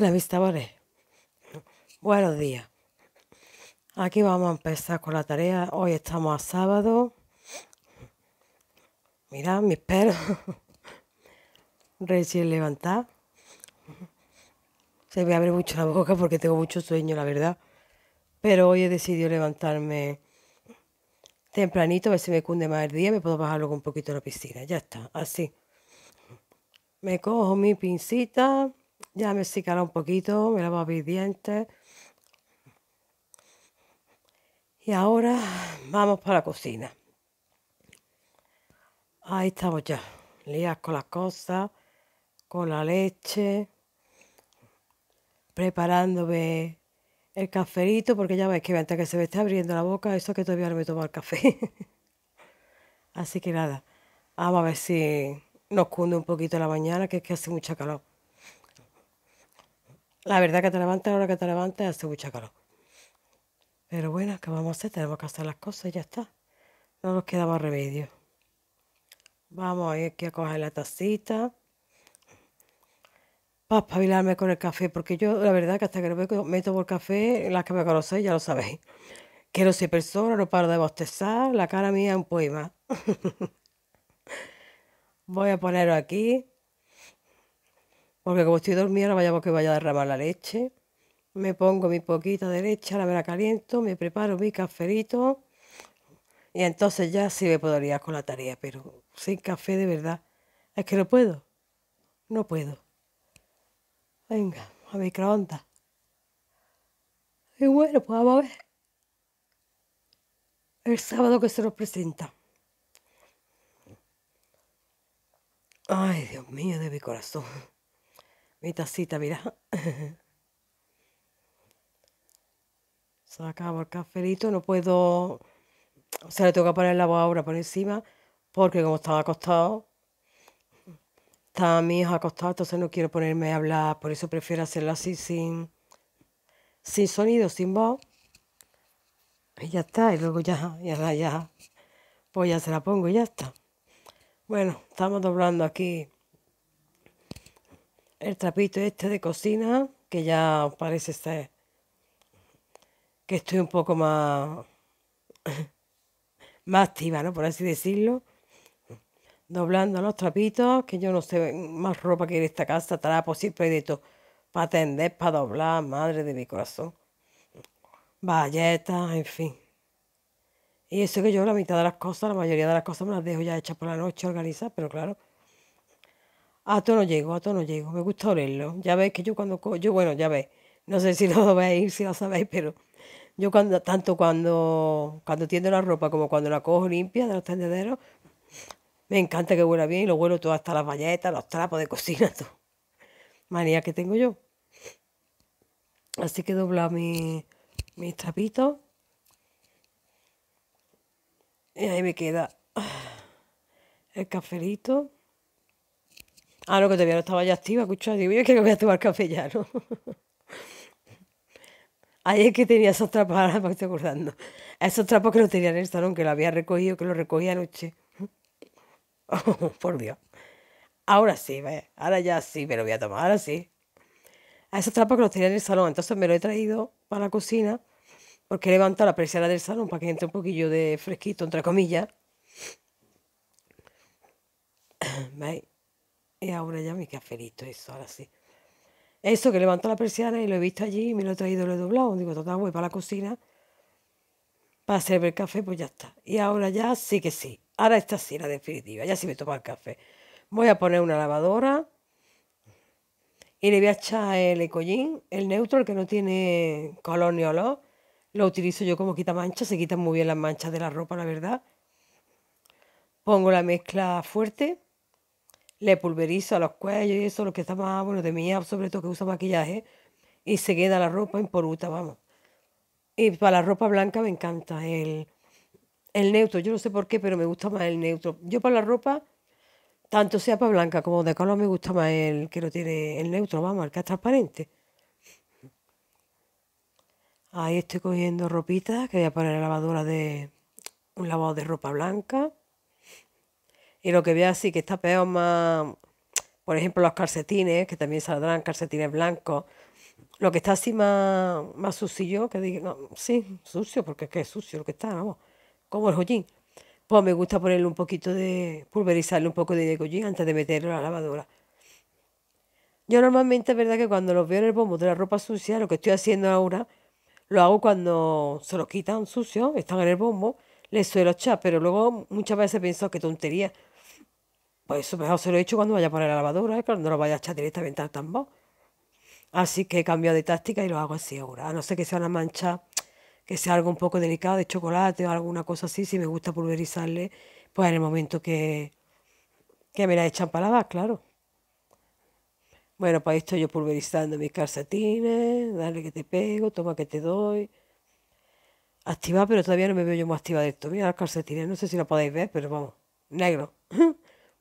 la vista vale buenos días. Aquí vamos a empezar con la tarea. Hoy estamos a sábado. Mirad mis perros Recién levantado Se me abre mucho la boca porque tengo mucho sueño, la verdad. Pero hoy he decidido levantarme tempranito, a ver si me cunde más el día. Me puedo bajarlo con un poquito en la piscina. Ya está, así. Me cojo mi pincita ya me secará un poquito, me lavo mis dientes. Y ahora vamos para la cocina. Ahí estamos ya, Lías con las cosas, con la leche, preparándome el café. porque ya veis que mientras que se me esté abriendo la boca, eso que todavía no me tomo el café. Así que nada, vamos a ver si nos cunde un poquito la mañana, que es que hace mucha calor. La verdad que te levantas, ahora que te levantas, hace mucha calor. Pero bueno, ¿qué vamos a hacer? Tenemos que hacer las cosas y ya está. No nos queda más remedio. Vamos a ir aquí a coger la tacita. Para espabilarme con el café, porque yo, la verdad, que hasta que no me meto el café, las que me conocéis ya lo sabéis. Quiero ser persona, no paro de bostezar, la cara mía es un poema. Voy a ponerlo aquí. Porque como estoy dormida, no vayamos que vaya a derramar la leche. Me pongo mi poquita de leche, la me la caliento, me preparo mi caferito. Y entonces ya sí me podría con la tarea, pero sin café de verdad. Es que no puedo. No puedo. Venga, a microondas. Y bueno, pues vamos a ver. El sábado que se nos presenta. Ay, Dios mío, de mi corazón. Mi tacita, mira. Se el cafelito, no puedo... O sea, le tengo que poner la voz ahora por encima, porque como estaba acostado, estaba mi hija acostada, entonces no quiero ponerme a hablar, por eso prefiero hacerlo así, sin, sin sonido, sin voz. Y ya está, y luego ya, ya, ya, pues ya se la pongo y ya está. Bueno, estamos doblando aquí el trapito este de cocina, que ya parece ser que estoy un poco más, más activa, ¿no? Por así decirlo. Doblando los trapitos, que yo no sé más ropa que en esta casa, trapo, siempre de todo. Para tender, para doblar, madre de mi corazón. Valletas, en fin. Y eso que yo la mitad de las cosas, la mayoría de las cosas me las dejo ya hechas por la noche organizadas, pero claro, a ah, todo no llego, a todo no llego. Me gusta olerlo. Ya veis que yo cuando... Yo, bueno, ya ves No sé si lo veis, si lo sabéis, pero... Yo cuando, tanto cuando, cuando tiendo la ropa como cuando la cojo limpia de los tendederos, me encanta que huela bien y lo huelo todo, hasta las valletas, los trapos de cocina, todo. Manía que tengo yo. Así que dobla mi, mis trapitos. Y ahí me queda ah, el cafelito. Ah, no, que todavía no estaba ya activa, escucha. Digo, yo creo que voy a tomar café ya, ¿no? es que tenía esos trapos, ahora me estoy acordando. Esos trapos que los tenía en el salón, que lo había recogido, que lo recogía anoche. por Dios. Ahora sí, ¿ves? ahora ya sí me lo voy a tomar, ahora sí. A esos trapos que los tenía en el salón, entonces me lo he traído para la cocina, porque he levantado la persiana del salón para que entre un poquillo de fresquito, entre comillas. ¿Veis? Y ahora ya mi listo, eso, ahora sí. Eso, que levanto la persiana y lo he visto allí y me lo he traído, lo he doblado. Digo, total, voy para la cocina para servir el café, pues ya está. Y ahora ya sí que sí. Ahora está sí, la definitiva. Ya sí me toma el café. Voy a poner una lavadora y le voy a echar el ecollín, el neutro, el que no tiene color ni olor. Lo utilizo yo como quita mancha, se quitan muy bien las manchas de la ropa, la verdad. Pongo la mezcla fuerte le pulveriza los cuellos y eso, lo que está más bueno de mi sobre todo que usa maquillaje, y se queda la ropa impoluta, vamos. Y para la ropa blanca me encanta el, el neutro, yo no sé por qué, pero me gusta más el neutro. Yo para la ropa, tanto sea para blanca como de color, me gusta más el que lo tiene el neutro, vamos, el que es transparente. Ahí estoy cogiendo ropita que voy a poner en la lavadora de un lavado de ropa blanca. Y lo que veo así, que está peor más, por ejemplo, los calcetines, que también saldrán calcetines blancos. Lo que está así más, más sucio, que digo, no, sí, sucio, porque es que es sucio lo que está, vamos, como el joyín. Pues me gusta ponerle un poquito de, pulverizarle un poco de hollín antes de meterlo a la lavadora. Yo normalmente es verdad que cuando los veo en el bombo de la ropa sucia, lo que estoy haciendo ahora, lo hago cuando se los quitan sucio están en el bombo, les suelo echar, pero luego muchas veces pienso que tontería, pues eso mejor se lo he hecho cuando vaya a poner la lavadora, ¿eh? cuando lo vaya a echar directamente al tambor. Así que he cambiado de táctica y lo hago así ahora. A no ser que sea una mancha, que sea algo un poco delicado de chocolate o alguna cosa así, si me gusta pulverizarle, pues en el momento que, que me la echan para lavar, claro. Bueno, para pues esto yo pulverizando mis calcetines, dale que te pego, toma que te doy. Activa, pero todavía no me veo yo más activa de esto. Mira las calcetines, no sé si lo podéis ver, pero vamos, negro.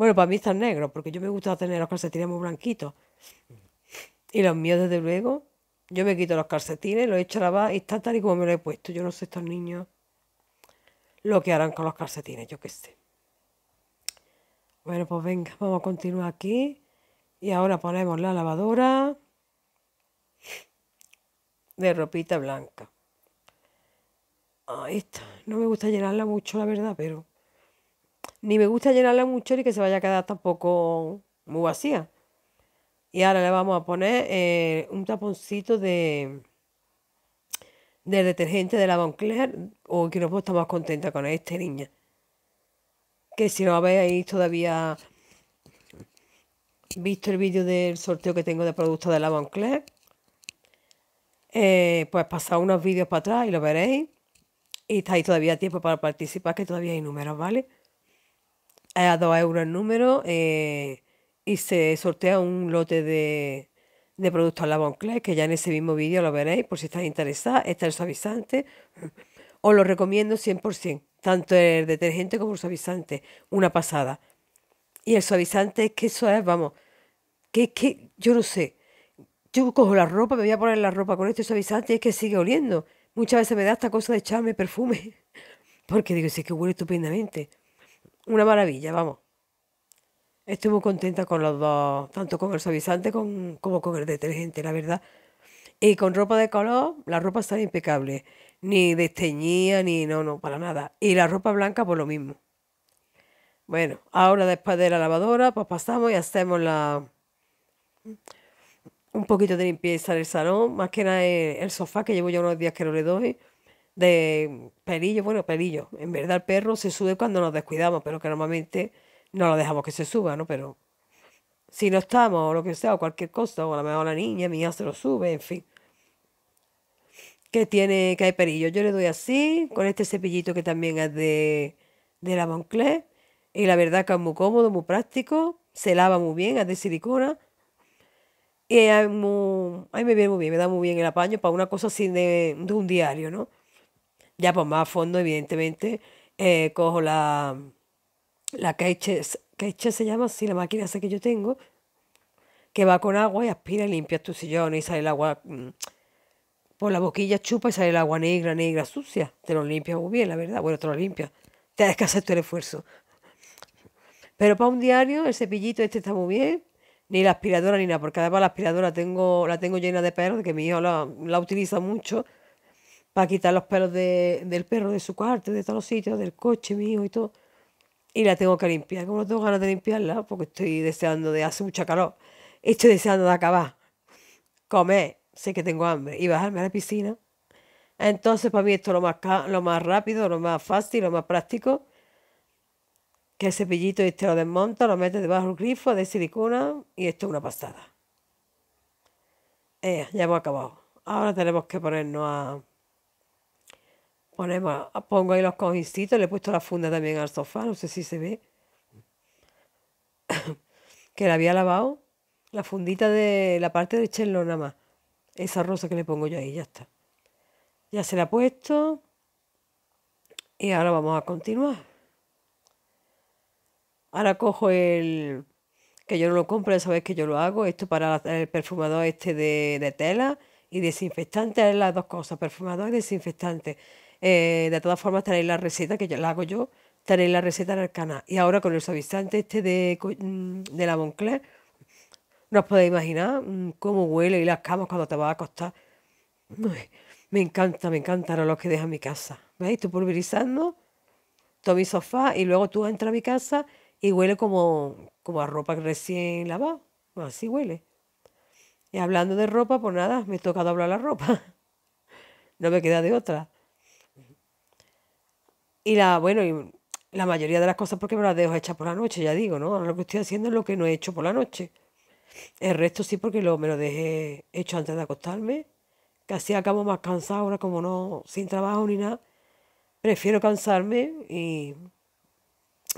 Bueno, para mí están negros, porque yo me gusta tener los calcetines muy blanquitos. Y los míos, desde luego, yo me quito los calcetines, los echo a lavar y está tal y como me lo he puesto. Yo no sé estos niños lo que harán con los calcetines, yo qué sé. Bueno, pues venga, vamos a continuar aquí. Y ahora ponemos la lavadora de ropita blanca. Ahí está. No me gusta llenarla mucho, la verdad, pero ni me gusta llenarla mucho ni que se vaya a quedar tampoco muy vacía. Y ahora le vamos a poner eh, un taponcito de, detergente de la Van O que no puedo estar más contenta con este, niña. Que si no habéis todavía visto el vídeo del sorteo que tengo de productos de la Moncler, eh, pues pasad unos vídeos para atrás y lo veréis. Y estáis todavía tiempo para participar, que todavía hay números, ¿vale? a 2 euros el número eh, y se sortea un lote de, de productos Lavoncler, que ya en ese mismo vídeo lo veréis por si estáis interesados. Está el suavizante. Os lo recomiendo 100%, tanto el detergente como el suavizante. Una pasada. Y el suavizante es que eso es, eh, vamos, que que yo no sé. Yo cojo la ropa, me voy a poner la ropa con este suavizante y es que sigue oliendo. Muchas veces me da esta cosa de echarme perfume, porque digo, es que huele estupendamente una maravilla, vamos. Estoy muy contenta con los dos, tanto con el suavizante como con el detergente, la verdad. Y con ropa de color, la ropa está impecable. Ni desteñía, ni no, no, para nada. Y la ropa blanca por pues lo mismo. Bueno, ahora después de la lavadora, pues pasamos y hacemos la un poquito de limpieza en el salón, más que nada el, el sofá que llevo ya unos días que no le doy de pelillo, bueno, pelillo. En verdad el perro se sube cuando nos descuidamos, pero que normalmente no lo dejamos que se suba, ¿no? Pero si no estamos o lo que sea, o cualquier cosa, o a lo mejor la niña hija se lo sube, en fin. Que tiene, que hay perillo. Yo le doy así, con este cepillito que también es de, de la Moncler. Y la verdad que es muy cómodo, muy práctico, se lava muy bien, es de silicona. Y a me viene muy bien, me da muy bien el apaño para una cosa así de un diario, ¿no? Ya pues más a fondo, evidentemente, eh, cojo la, la queche, queche se llama así, la máquina esa que yo tengo, que va con agua y aspira y limpias tu sillón y sale el agua mm, por la boquilla chupa y sale el agua negra, negra, sucia. Te lo limpia muy bien, la verdad. Bueno, te lo limpias. Tienes que hacer tu esfuerzo. Pero para un diario, el cepillito este está muy bien. Ni la aspiradora ni nada, porque además la aspiradora tengo, la tengo llena de perros, que mi hijo la, la utiliza mucho para quitar los pelos del perro de su cuarto, de todos los sitios, del coche mío y todo. Y la tengo que limpiar. Como no tengo ganas de limpiarla, porque estoy deseando de hace mucha calor, estoy deseando de acabar, comer, sé que tengo hambre, y bajarme a la piscina. Entonces, para mí, esto es lo más, lo más rápido, lo más fácil, lo más práctico. Que el cepillito este lo desmonta, lo metes debajo del grifo de silicona y esto es una pasada. Eh, ya hemos acabado. Ahora tenemos que ponernos a Ponemos, pongo ahí los cojincitos, le he puesto la funda también al sofá, no sé si se ve. que la había lavado, la fundita de la parte de chelo nada más. Esa rosa que le pongo yo ahí, ya está. Ya se la he puesto. Y ahora vamos a continuar. Ahora cojo el... Que yo no lo compro, ya sabéis que yo lo hago. Esto para el perfumador este de, de tela y desinfectante. Las dos cosas, perfumador y desinfectante. Eh, de todas formas tenéis la receta, que ya la hago yo, tenéis la receta en el canal. Y ahora con el suavizante este de, mm, la Moncler, no os podéis imaginar mm, cómo huele y las camas cuando te vas a acostar. me encanta, me encanta los que deja mi casa. ¿Veis? Tú pulverizando todo mi sofá y luego tú entras a mi casa y huele como, como a ropa recién lavada. Así huele. Y hablando de ropa, pues nada, me toca doblar la ropa. No me queda de otra. Y la, bueno, y la mayoría de las cosas porque me las dejo hechas por la noche, ya digo, ¿no? lo que estoy haciendo es lo que no he hecho por la noche. El resto sí porque lo, me lo dejé hecho antes de acostarme. Casi acabo más cansado ahora como no, sin trabajo ni nada. Prefiero cansarme y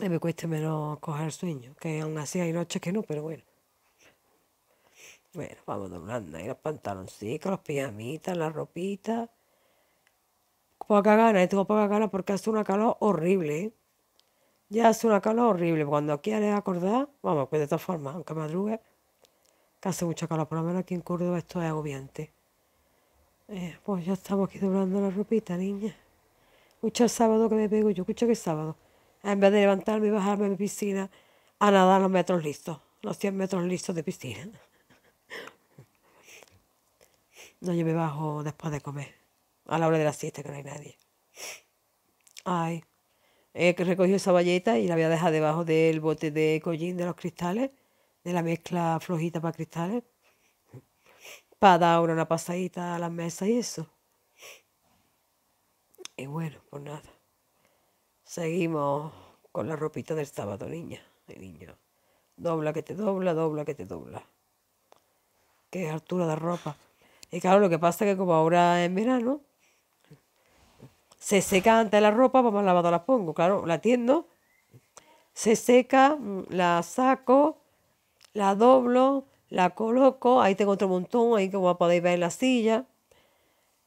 me cueste menos coger sueño. Que aún así hay noches que no, pero bueno. Bueno, vamos doblando ahí los pantaloncitos, las pijamitas, las ropita poca gana y tengo poca gana porque hace una calor horrible. ¿eh? Ya hace una calor horrible. Cuando quieres acordar, vamos, pues de todas formas, aunque madrugue, que hace mucha calor. Por lo menos aquí en Córdoba esto es agobiante. Eh, pues ya estamos aquí doblando la ropita, niña. Escucha sábado que me pego yo, escucha que sábado. En vez de levantarme y bajarme a mi piscina a nadar los metros listos, los 100 metros listos de piscina. No, yo me bajo después de comer a la hora de la siesta, que no hay nadie. Ay, que recogió esa valleta y la había a debajo del bote de collín de los cristales, de la mezcla flojita para cristales, para dar una pasadita a las mesas y eso. Y bueno, pues nada. Seguimos con la ropita del sábado, niña Dobla que te dobla, dobla que te dobla. Qué altura de ropa. Y claro, lo que pasa es que como ahora es verano, se seca antes la ropa, vamos lavado la pongo, claro, la tiendo. Se seca, mm, la saco, la doblo, la coloco. Ahí tengo otro montón, ahí como podéis ver en la silla.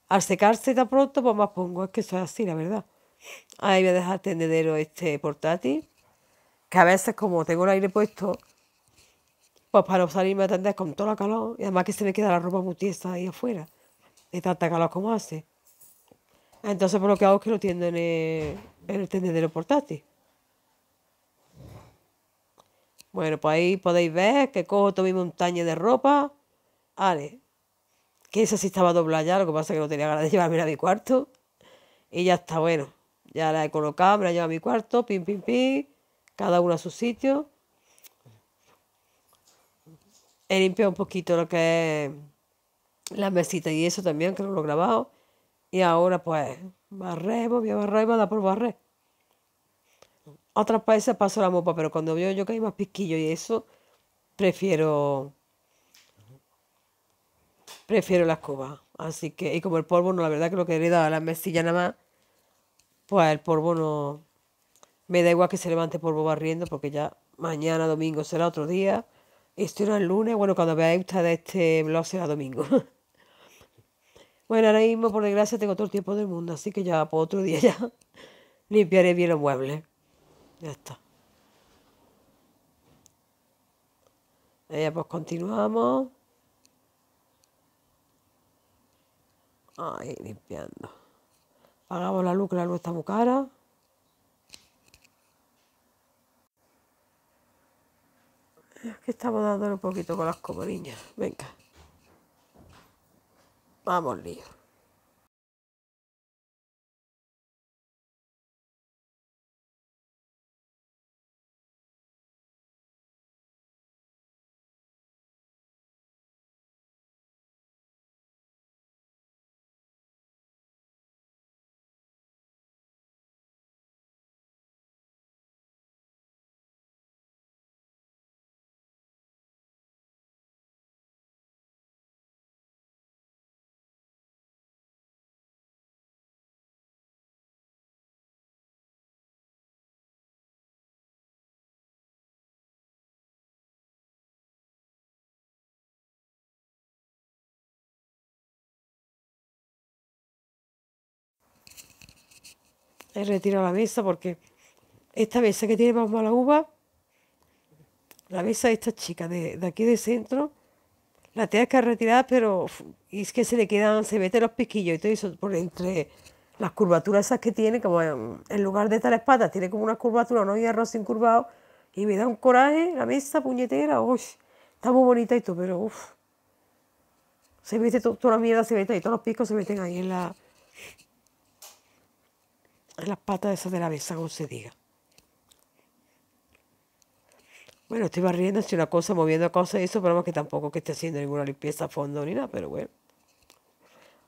Al secarse tan pronto, pues más pongo. Es que eso es así, la verdad. Ahí voy a dejar tendedero este portátil. Que a veces, como tengo el aire puesto, pues para salirme a atender con toda la calor. Y además que se me queda la ropa muy tiesa ahí afuera. De tanta calor como hace. Entonces, por lo que hago es que lo tiendo en el, tendedero portátil. Bueno, pues ahí podéis ver que cojo toda mi montaña de ropa. Vale. Que esa sí estaba doblada ya, lo que pasa es que no tenía ganas de llevarme a mi cuarto. Y ya está, bueno. Ya la he colocado, me la llevo a mi cuarto, pim, pim, pim. Cada uno a su sitio. He limpiado un poquito lo que es las mesitas y eso también, que no lo he grabado. Y ahora pues, barré, voy a barrer y me da por barrer. Otras veces paso la mopa, pero cuando veo yo que hay más piquillo y eso, prefiero prefiero la escoba. Así que, y como el polvo, no, la verdad que lo que dado a las mesillas nada más, pues el polvo no. Me da igual que se levante polvo barriendo, porque ya mañana domingo será otro día. Esto en el lunes, bueno, cuando veáis ustedes este blog será domingo. Bueno, ahora mismo, por desgracia, tengo todo el tiempo del mundo, así que ya por otro día ya limpiaré bien los muebles. Ya está. Ya eh, pues continuamos. Ahí, limpiando. Pagamos la luz, que la luz está muy cara. estamos dándole un poquito con las comoriñas. Venga. Vamos, lío. He retirado la mesa porque esta mesa que tiene más mala uva, la mesa de esta chica de, aquí de centro, la tienes que retirar, pero es que se le quedan, se meten los piquillos y todo eso por entre las curvaturas esas que tiene, como en, lugar de tal espada, tiene como una curvatura, no hay arroz incurvado y me da un coraje la mesa puñetera, uy, está muy bonita y todo, pero se mete toda la mierda, se mete ahí, todos los picos se meten ahí en la, las patas esas de la mesa, como se diga. Bueno, estoy barriendo, haciendo una cosa, moviendo cosas y eso, pero que tampoco que esté haciendo ninguna limpieza a fondo ni nada, pero bueno.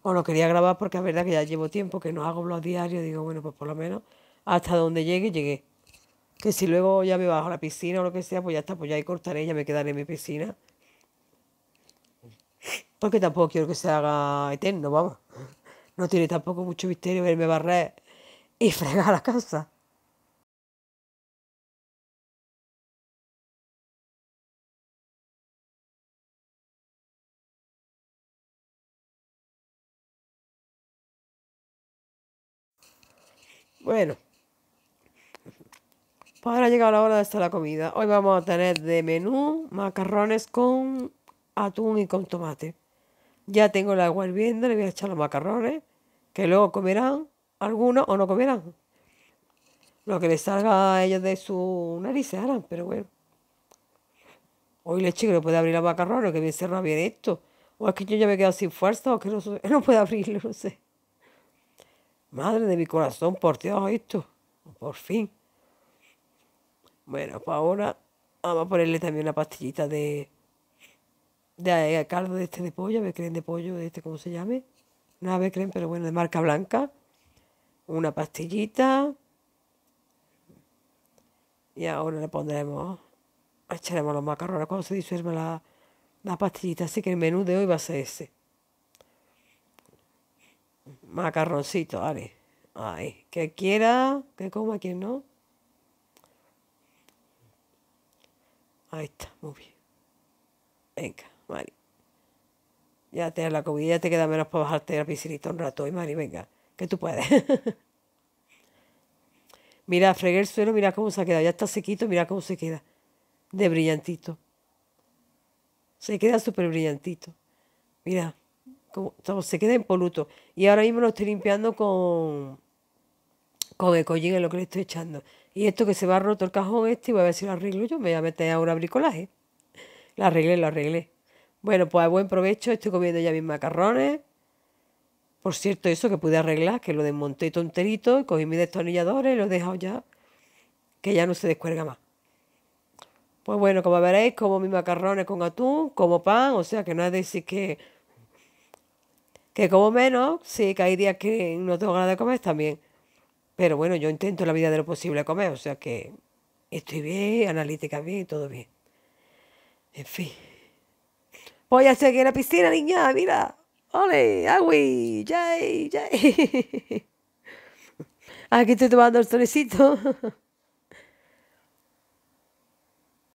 O no quería grabar porque es verdad que ya llevo tiempo que no hago blog diario, digo, bueno, pues por lo menos hasta donde llegue, llegué. Que si luego ya me bajo a la piscina o lo que sea, pues ya está, pues ya ahí cortaré, ya me quedaré en mi piscina. Porque tampoco quiero que se haga eterno, vamos. No tiene tampoco mucho misterio verme barrer y fregar la casa. Bueno, para llegar a la hora de estar la comida, hoy vamos a tener de menú macarrones con atún y con tomate. Ya tengo el agua hirviendo, le voy a echar los macarrones, que luego comerán algunos o no comieran Lo que le salga a ellos de su nariz se harán, pero bueno. Hoy le chico no puede abrir la vaca que bien cerrado bien esto. O es que yo ya me he quedado sin fuerza, o que no, no puedo abrirlo, no sé. Madre de mi corazón, por Dios, esto. Por fin. Bueno, pues ahora vamos a ponerle también una pastillita de. de eh, caldo de este de pollo, creen de pollo, de este, ¿cómo se llame. No creen, pero bueno, de marca blanca una pastillita. Y ahora le pondremos, echaremos los macarrones cuando se disuelva la, la pastillita. Así que el menú de hoy va a ser ese. Macarroncito, vale. Ay, que quiera, que coma, quien no. Ahí está, muy bien. Venga, Mari. Ya te la comida, ya te queda menos para bajarte la piscinita un rato. Y ¿eh, Mari, venga que tú puedes. mira, fregué el suelo, mira cómo se ha quedado. Ya está sequito, mira cómo se queda. De brillantito. Se queda súper brillantito. Mira, cómo, se queda impoluto. Y ahora mismo lo estoy limpiando con, con el collín en lo que le estoy echando. Y esto que se va a roto el cajón este, voy a ver si lo arreglo yo. Me voy a meter ahora a bricolaje. Lo arreglé, lo arreglé. Bueno, pues buen provecho. Estoy comiendo ya mis macarrones. Por cierto, eso que pude arreglar, que lo desmonté tonterito, cogí mis destornilladores y lo he dejado ya, que ya no se descuerga más. Pues bueno, como veréis, como mis macarrones con atún, como pan, o sea que no es decir que, que como menos, sí que hay días que no tengo ganas de comer también. Pero bueno, yo intento la vida de lo posible comer, o sea que estoy bien, analítica bien, todo bien. En fin. Voy a seguir en la piscina, niña, mira. ¡Ole! ¡Agui! ¡Yay! ¡Yay! Aquí estoy tomando el solecito.